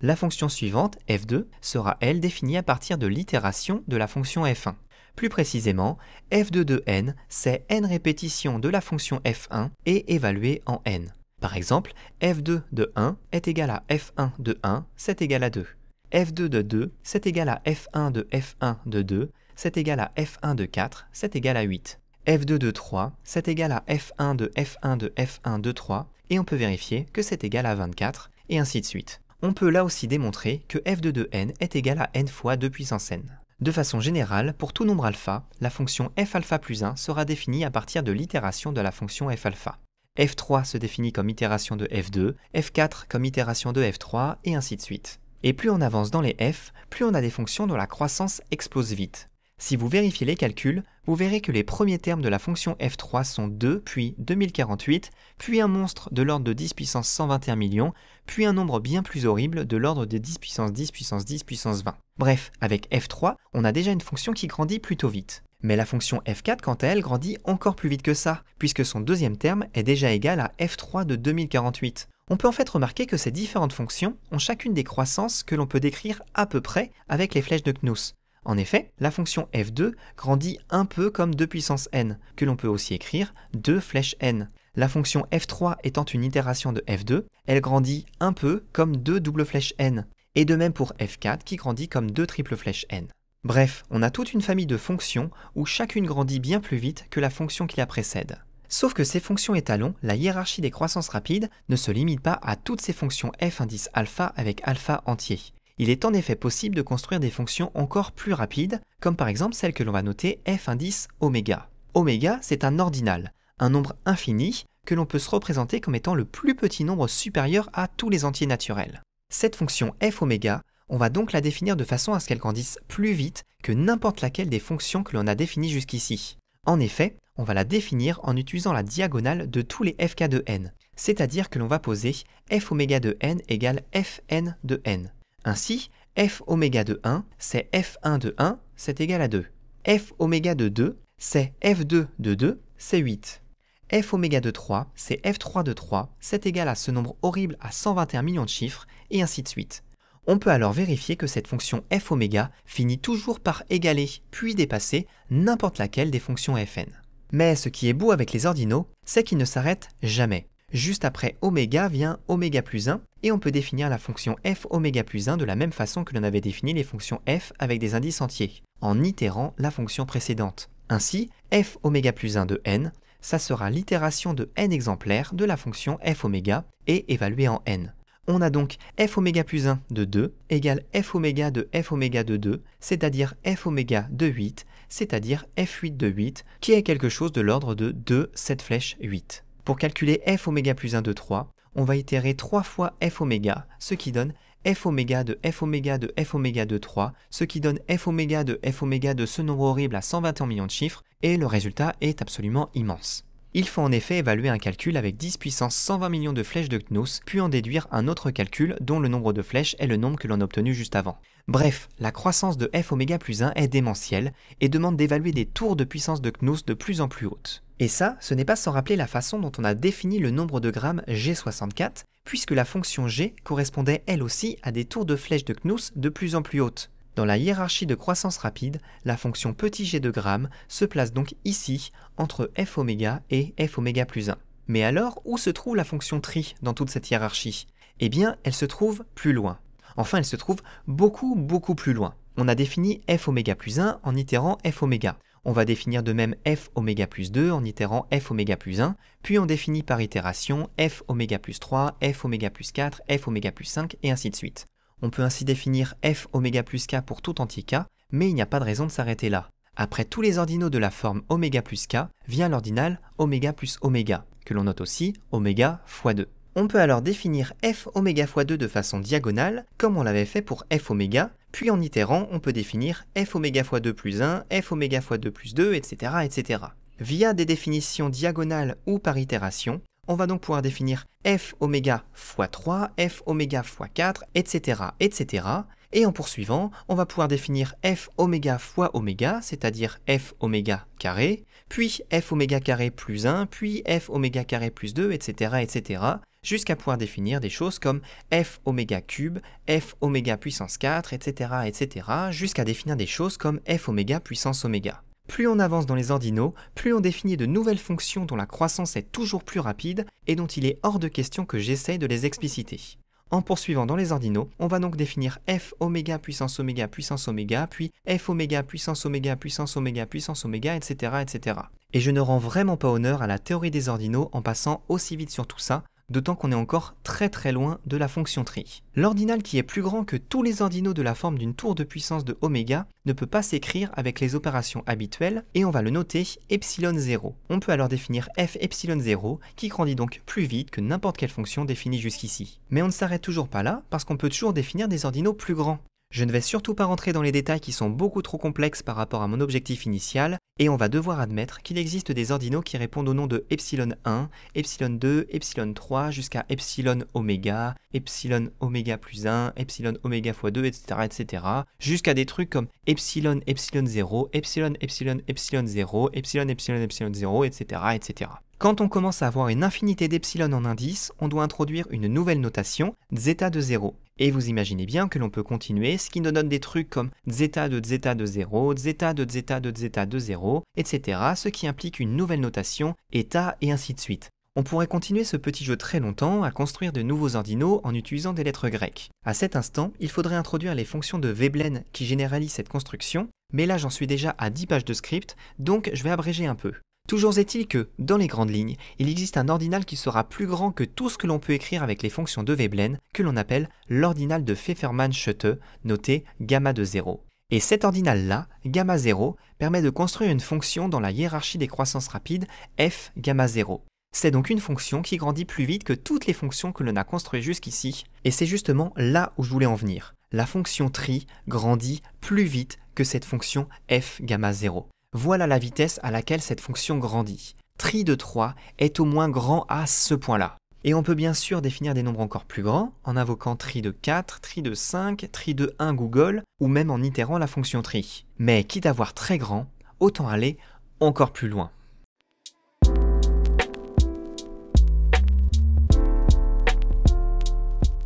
[SPEAKER 1] La fonction suivante, f2, sera elle définie à partir de l'itération de la fonction f1. Plus précisément, f de 2n, c'est n répétitions de la fonction f1 et évaluée en n. Par exemple, f2 de 1 est égal à f1 de 1, c'est égal à 2. f2 de 2, c'est égal à f1 de f1 de 2, c'est égal à f1 de 4, c'est égal à 8. f2 de 3, c'est égal à f1 de f1 de f1 de 3, et on peut vérifier que c'est égal à 24, et ainsi de suite. On peut là aussi démontrer que f2 de n est égal à n fois 2 puissance n. De façon générale, pour tout nombre alpha, la fonction f alpha plus 1 sera définie à partir de l'itération de la fonction f alpha. f3 se définit comme itération de f2, f4 comme itération de f3, et ainsi de suite. Et plus on avance dans les f, plus on a des fonctions dont la croissance explose vite. Si vous vérifiez les calculs, vous verrez que les premiers termes de la fonction f3 sont 2, puis 2048, puis un monstre de l'ordre de 10 puissance 121 millions, puis un nombre bien plus horrible de l'ordre de 10 puissance 10 puissance 10 puissance 20. Bref, avec f3, on a déjà une fonction qui grandit plutôt vite. Mais la fonction f4, quant à elle, grandit encore plus vite que ça, puisque son deuxième terme est déjà égal à f3 de 2048. On peut en fait remarquer que ces différentes fonctions ont chacune des croissances que l'on peut décrire à peu près avec les flèches de Knus. En effet, la fonction f2 grandit un peu comme 2 puissance n, que l'on peut aussi écrire 2 flèches n. La fonction f3 étant une itération de f2, elle grandit un peu comme 2 double flèche n, et de même pour f4 qui grandit comme 2 triple flèche n. Bref, on a toute une famille de fonctions où chacune grandit bien plus vite que la fonction qui la précède. Sauf que ces fonctions étalons, la hiérarchie des croissances rapides, ne se limite pas à toutes ces fonctions f indice alpha avec alpha entier. Il est en effet possible de construire des fonctions encore plus rapides, comme par exemple celle que l'on va noter f indice oméga. Oméga, c'est un ordinal, un nombre infini que l'on peut se représenter comme étant le plus petit nombre supérieur à tous les entiers naturels. Cette fonction f oméga, on va donc la définir de façon à ce qu'elle grandisse plus vite que n'importe laquelle des fonctions que l'on a définies jusqu'ici. En effet, on va la définir en utilisant la diagonale de tous les fk de n, c'est-à-dire que l'on va poser f oméga de n égale fn de n. Ainsi, f oméga de 1, c'est f1 de 1, c'est égal à 2. f oméga de 2, c'est f2 de 2, c'est 8. f oméga de 3, c'est f3 de 3, c'est égal à ce nombre horrible à 121 millions de chiffres, et ainsi de suite. On peut alors vérifier que cette fonction f oméga finit toujours par égaler, puis dépasser, n'importe laquelle des fonctions fn. Mais ce qui est beau avec les ordinaux, c'est qu'ils ne s'arrêtent jamais. Juste après oméga vient oméga plus 1, et on peut définir la fonction f oméga plus 1 de la même façon que l'on avait défini les fonctions f avec des indices entiers, en itérant la fonction précédente. Ainsi, f oméga plus 1 de n, ça sera l'itération de n exemplaires de la fonction f oméga et évaluée en n. On a donc f oméga plus 1 de 2 égale f oméga de f oméga de 2, c'est-à-dire f oméga de 8, c'est-à-dire f8 de 8, qui est quelque chose de l'ordre de 2 7 flèche 8. Pour calculer f oméga plus 1 de 3, on va itérer 3 fois f oméga, ce qui donne f oméga de f oméga de f oméga de 3, ce qui donne f oméga de f oméga de ce nombre horrible à 121 millions de chiffres, et le résultat est absolument immense. Il faut en effet évaluer un calcul avec 10 puissance 120 millions de flèches de Knuth, puis en déduire un autre calcul dont le nombre de flèches est le nombre que l'on a obtenu juste avant. Bref, la croissance de f oméga plus 1 est démentielle et demande d'évaluer des tours de puissance de Knuth de plus en plus hautes. Et ça, ce n'est pas sans rappeler la façon dont on a défini le nombre de grammes G64, puisque la fonction G correspondait elle aussi à des tours de flèches de Knus de plus en plus hautes. Dans la hiérarchie de croissance rapide, la fonction petit g de grammes se place donc ici, entre f oméga et f oméga plus 1. Mais alors, où se trouve la fonction tri dans toute cette hiérarchie Eh bien, elle se trouve plus loin. Enfin, elle se trouve beaucoup, beaucoup plus loin. On a défini f oméga plus 1 en itérant f oméga. On va définir de même f oméga plus 2 en itérant f oméga plus 1, puis on définit par itération f oméga plus 3, f oméga plus 4, f oméga plus 5, et ainsi de suite. On peut ainsi définir f oméga plus k pour tout entier k, mais il n'y a pas de raison de s'arrêter là. Après tous les ordinaux de la forme oméga plus k vient l'ordinal oméga plus oméga, que l'on note aussi oméga fois 2. On peut alors définir f oméga fois 2 de façon diagonale, comme on l'avait fait pour f oméga, puis en itérant, on peut définir f oméga fois 2 plus 1, f oméga fois 2 plus 2, etc., etc. Via des définitions diagonales ou par itération, on va donc pouvoir définir f oméga fois 3, f oméga fois 4, etc., etc., et en poursuivant, on va pouvoir définir f oméga fois oméga, c'est-à-dire f oméga carré, puis f oméga carré plus 1, puis f oméga carré plus 2, etc., etc., jusqu'à pouvoir définir des choses comme f oméga cube, f oméga puissance 4, etc., etc., jusqu'à définir des choses comme f oméga puissance oméga. Plus on avance dans les ordinaux, plus on définit de nouvelles fonctions dont la croissance est toujours plus rapide et dont il est hors de question que j'essaye de les expliciter. En poursuivant dans les ordinaux, on va donc définir f oméga puissance oméga puissance oméga, puis f oméga puissance oméga puissance oméga puissance oméga, etc., etc. Et je ne rends vraiment pas honneur à la théorie des ordinaux en passant aussi vite sur tout ça, d'autant qu'on est encore très très loin de la fonction tri. L'ordinal qui est plus grand que tous les ordinaux de la forme d'une tour de puissance de oméga ne peut pas s'écrire avec les opérations habituelles et on va le noter epsilon 0. On peut alors définir f epsilon 0 qui grandit donc plus vite que n'importe quelle fonction définie jusqu'ici. Mais on ne s'arrête toujours pas là parce qu'on peut toujours définir des ordinaux plus grands. Je ne vais surtout pas rentrer dans les détails qui sont beaucoup trop complexes par rapport à mon objectif initial, et on va devoir admettre qu'il existe des ordinaux qui répondent au nom de epsilon 1, epsilon 2, epsilon 3, jusqu'à epsilon oméga, epsilon oméga plus 1, epsilon oméga fois 2, etc., etc., jusqu'à des trucs comme epsilon epsilon 0, epsilon epsilon epsilon 0, epsilon epsilon epsilon 0, etc., etc. Quand on commence à avoir une infinité d'epsilon en indice, on doit introduire une nouvelle notation, zeta de 0. Et vous imaginez bien que l'on peut continuer, ce qui nous donne des trucs comme zeta de zeta de 0, zeta de zeta de zeta de 0, etc., ce qui implique une nouvelle notation, eta, et ainsi de suite. On pourrait continuer ce petit jeu très longtemps à construire de nouveaux ordinaux en utilisant des lettres grecques. À cet instant, il faudrait introduire les fonctions de Veblen qui généralisent cette construction, mais là j'en suis déjà à 10 pages de script, donc je vais abréger un peu. Toujours est-il que, dans les grandes lignes, il existe un ordinal qui sera plus grand que tout ce que l'on peut écrire avec les fonctions de Veblen, que l'on appelle l'ordinal de pfeffermann schütte noté gamma de 0. Et cet ordinal-là, gamma 0, permet de construire une fonction dans la hiérarchie des croissances rapides, f gamma 0. C'est donc une fonction qui grandit plus vite que toutes les fonctions que l'on a construites jusqu'ici, et c'est justement là où je voulais en venir. La fonction tri grandit plus vite que cette fonction f gamma 0. Voilà la vitesse à laquelle cette fonction grandit. Tri de 3 est au moins grand à ce point-là. Et on peut bien sûr définir des nombres encore plus grands en invoquant tri de 4, tri de 5, tri de 1 Google ou même en itérant la fonction tri. Mais quitte à voir très grand, autant aller encore plus loin.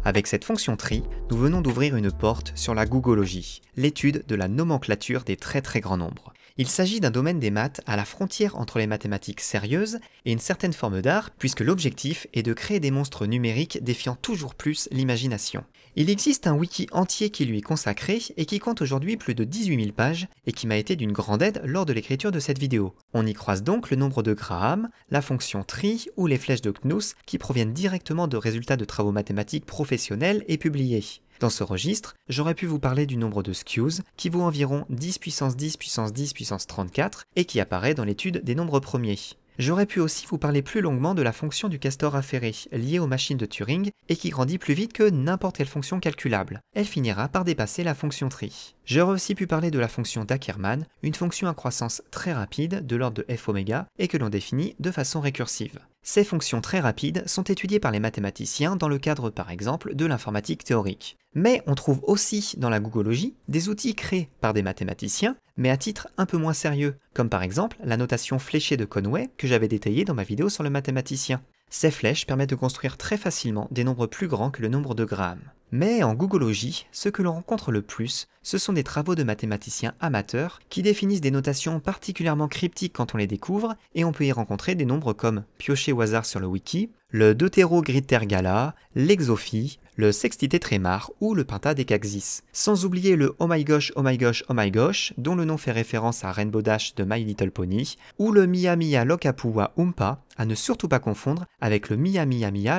[SPEAKER 1] Avec cette fonction tri, nous venons d'ouvrir une porte sur la googologie, l'étude de la nomenclature des très très grands nombres. Il s'agit d'un domaine des maths à la frontière entre les mathématiques sérieuses et une certaine forme d'art, puisque l'objectif est de créer des monstres numériques défiant toujours plus l'imagination. Il existe un wiki entier qui lui est consacré et qui compte aujourd'hui plus de 18 000 pages et qui m'a été d'une grande aide lors de l'écriture de cette vidéo. On y croise donc le nombre de Graham, la fonction tri ou les flèches de Knus qui proviennent directement de résultats de travaux mathématiques professionnels et publiés. Dans ce registre, j'aurais pu vous parler du nombre de skews, qui vaut environ 10 puissance 10 puissance 10 puissance 34, et qui apparaît dans l'étude des nombres premiers. J'aurais pu aussi vous parler plus longuement de la fonction du castor affairé, liée aux machines de Turing, et qui grandit plus vite que n'importe quelle fonction calculable. Elle finira par dépasser la fonction tri. J'aurais aussi pu parler de la fonction d'Ackermann, une fonction à croissance très rapide de l'ordre de f oméga, et que l'on définit de façon récursive. Ces fonctions très rapides sont étudiées par les mathématiciens dans le cadre par exemple de l'informatique théorique. Mais on trouve aussi dans la googologie des outils créés par des mathématiciens, mais à titre un peu moins sérieux, comme par exemple la notation fléchée de Conway que j'avais détaillée dans ma vidéo sur le mathématicien. Ces flèches permettent de construire très facilement des nombres plus grands que le nombre de grammes. Mais en Googologie, ce que l'on rencontre le plus, ce sont des travaux de mathématiciens amateurs qui définissent des notations particulièrement cryptiques quand on les découvre, et on peut y rencontrer des nombres comme piocher au hasard sur le wiki, le gala l'exophie, le sextitétrémar ou le decaxis, Sans oublier le Oh my gosh, oh my gosh, oh my gosh, dont le nom fait référence à Rainbow Dash de My Little Pony, ou le Miamiya Mia Lokapua Umpa, à ne surtout pas confondre avec le Mia Mia Mia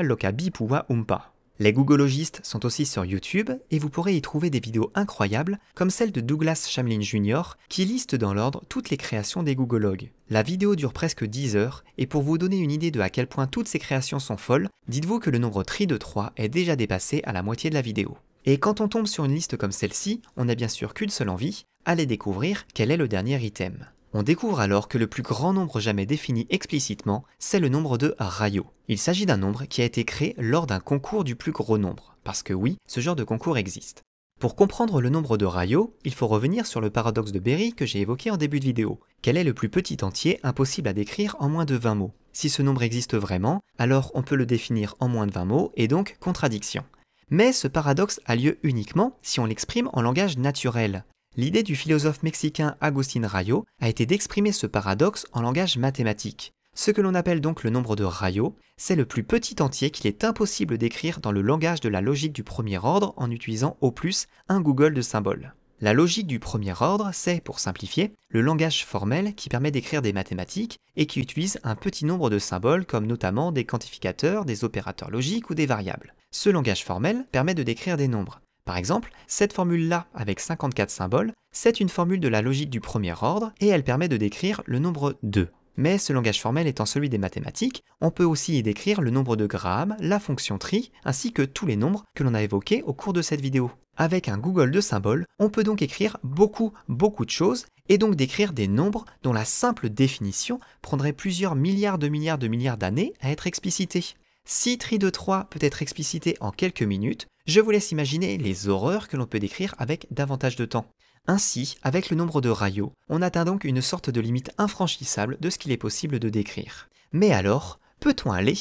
[SPEAKER 1] Umpa. Les Googologistes sont aussi sur YouTube et vous pourrez y trouver des vidéos incroyables comme celle de Douglas Chamlin Jr. qui liste dans l'ordre toutes les créations des Googologues. La vidéo dure presque 10 heures et pour vous donner une idée de à quel point toutes ces créations sont folles, dites-vous que le nombre tri de 3 est déjà dépassé à la moitié de la vidéo. Et quand on tombe sur une liste comme celle-ci, on n'a bien sûr qu'une seule envie, aller découvrir quel est le dernier item. On découvre alors que le plus grand nombre jamais défini explicitement, c'est le nombre de Rayo. Il s'agit d'un nombre qui a été créé lors d'un concours du plus gros nombre, parce que oui, ce genre de concours existe. Pour comprendre le nombre de Rayo, il faut revenir sur le paradoxe de Berry que j'ai évoqué en début de vidéo. Quel est le plus petit entier impossible à décrire en moins de 20 mots Si ce nombre existe vraiment, alors on peut le définir en moins de 20 mots, et donc contradiction. Mais ce paradoxe a lieu uniquement si on l'exprime en langage naturel l'idée du philosophe mexicain Agustín Rayo a été d'exprimer ce paradoxe en langage mathématique. Ce que l'on appelle donc le nombre de Rayo, c'est le plus petit entier qu'il est impossible d'écrire dans le langage de la logique du premier ordre en utilisant au plus un Google de symboles. La logique du premier ordre, c'est, pour simplifier, le langage formel qui permet d'écrire des mathématiques et qui utilise un petit nombre de symboles comme notamment des quantificateurs, des opérateurs logiques ou des variables. Ce langage formel permet de décrire des nombres, par exemple, cette formule-là, avec 54 symboles, c'est une formule de la logique du premier ordre et elle permet de décrire le nombre 2. Mais ce langage formel étant celui des mathématiques, on peut aussi y décrire le nombre de grammes, la fonction tri, ainsi que tous les nombres que l'on a évoqués au cours de cette vidéo. Avec un Google de symboles, on peut donc écrire beaucoup, beaucoup de choses, et donc décrire des nombres dont la simple définition prendrait plusieurs milliards de milliards de milliards d'années à être explicitée. Si tri de 3 peut être explicité en quelques minutes, je vous laisse imaginer les horreurs que l'on peut décrire avec davantage de temps. Ainsi, avec le nombre de rayons, on atteint donc une sorte de limite infranchissable de ce qu'il est possible de décrire. Mais alors, peut-on aller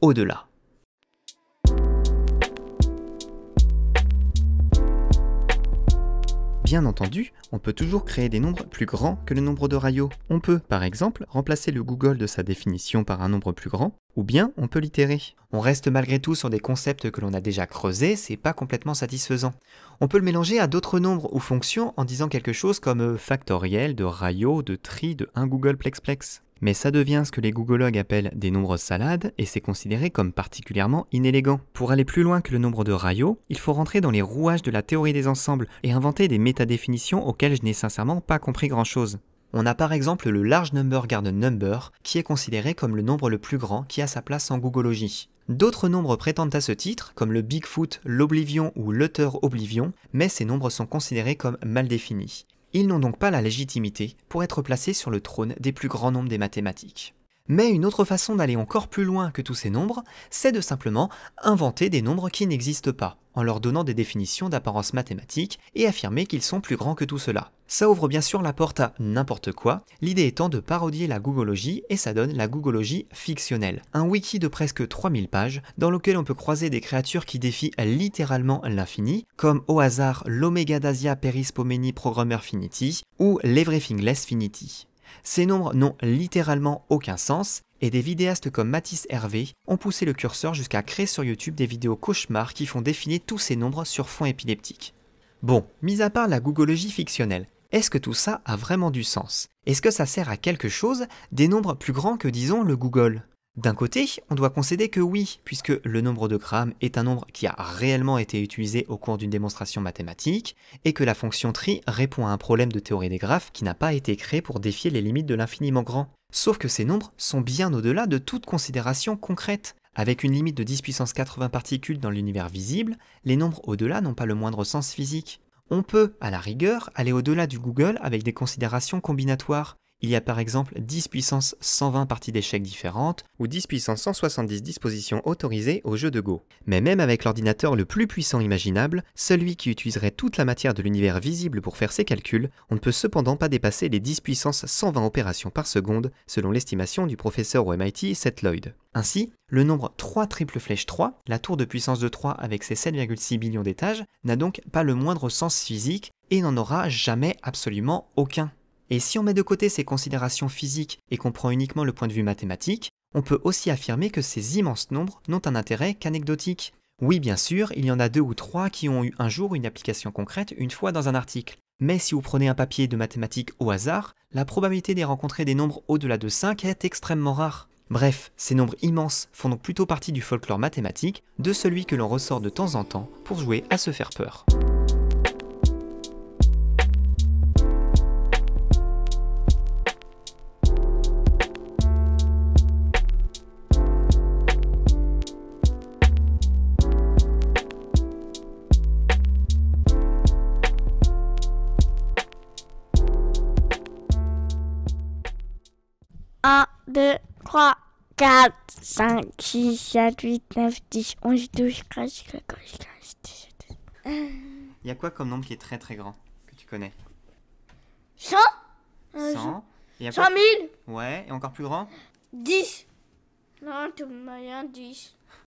[SPEAKER 1] au-delà Bien entendu, on peut toujours créer des nombres plus grands que le nombre de rayons. On peut, par exemple, remplacer le Google de sa définition par un nombre plus grand ou bien on peut l'itérer. On reste malgré tout sur des concepts que l'on a déjà creusés, c'est pas complètement satisfaisant. On peut le mélanger à d'autres nombres ou fonctions en disant quelque chose comme euh, factoriel, de rayo, de tri, de 1 Google Mais ça devient ce que les googologues appellent des nombres salades et c'est considéré comme particulièrement inélégant. Pour aller plus loin que le nombre de rayons, il faut rentrer dans les rouages de la théorie des ensembles et inventer des métadéfinitions auxquelles je n'ai sincèrement pas compris grand chose. On a par exemple le large number garden number, qui est considéré comme le nombre le plus grand qui a sa place en Googologie. D'autres nombres prétendent à ce titre, comme le Bigfoot, l'Oblivion ou l'Utter Oblivion, mais ces nombres sont considérés comme mal définis. Ils n'ont donc pas la légitimité pour être placés sur le trône des plus grands nombres des mathématiques. Mais une autre façon d'aller encore plus loin que tous ces nombres, c'est de simplement inventer des nombres qui n'existent pas en leur donnant des définitions d'apparence mathématique et affirmer qu'ils sont plus grands que tout cela. Ça ouvre bien sûr la porte à n'importe quoi, l'idée étant de parodier la googologie et ça donne la googologie fictionnelle. Un wiki de presque 3000 pages dans lequel on peut croiser des créatures qui défient littéralement l'infini, comme au hasard l'Omega Dasia Perispomeni Programmer Finity ou l'Everythingless Finity. Ces nombres n'ont littéralement aucun sens et des vidéastes comme Mathis Hervé ont poussé le curseur jusqu'à créer sur YouTube des vidéos cauchemars qui font définir tous ces nombres sur fond épileptique. Bon, mis à part la googologie fictionnelle, est-ce que tout ça a vraiment du sens Est-ce que ça sert à quelque chose des nombres plus grands que disons le Google D'un côté, on doit concéder que oui, puisque le nombre de grammes est un nombre qui a réellement été utilisé au cours d'une démonstration mathématique, et que la fonction tri répond à un problème de théorie des graphes qui n'a pas été créé pour défier les limites de l'infiniment grand. Sauf que ces nombres sont bien au-delà de toute considération concrète. Avec une limite de 10 puissance 80 particules dans l'univers visible, les nombres au-delà n'ont pas le moindre sens physique. On peut, à la rigueur, aller au-delà du Google avec des considérations combinatoires, il y a par exemple 10 puissance 120 parties d'échecs différentes ou 10 puissance 170 dispositions autorisées au jeu de Go. Mais même avec l'ordinateur le plus puissant imaginable, celui qui utiliserait toute la matière de l'univers visible pour faire ses calculs, on ne peut cependant pas dépasser les 10 puissance 120 opérations par seconde selon l'estimation du professeur au MIT Seth Lloyd. Ainsi, le nombre 3 triple flèche 3, la tour de puissance de 3 avec ses 7,6 millions d'étages, n'a donc pas le moindre sens physique et n'en aura jamais absolument aucun. Et si on met de côté ces considérations physiques et qu'on prend uniquement le point de vue mathématique, on peut aussi affirmer que ces immenses nombres n'ont un intérêt qu'anecdotique. Oui, bien sûr, il y en a deux ou trois qui ont eu un jour une application concrète une fois dans un article. Mais si vous prenez un papier de mathématiques au hasard, la probabilité d'y rencontrer des nombres au-delà de 5 est extrêmement rare. Bref, ces nombres immenses font donc plutôt partie du folklore mathématique, de celui que l'on ressort de temps en temps pour jouer à se faire peur. 2, 3, 4, 5, 6, 7, 8, 9, 10, 11, 12, 13, 14, 15, 16, 17. Il y a quoi comme nombre qui est très très grand que tu connais 100 100 100 000 Ouais, et encore plus grand 10 Non, tout moyen 10.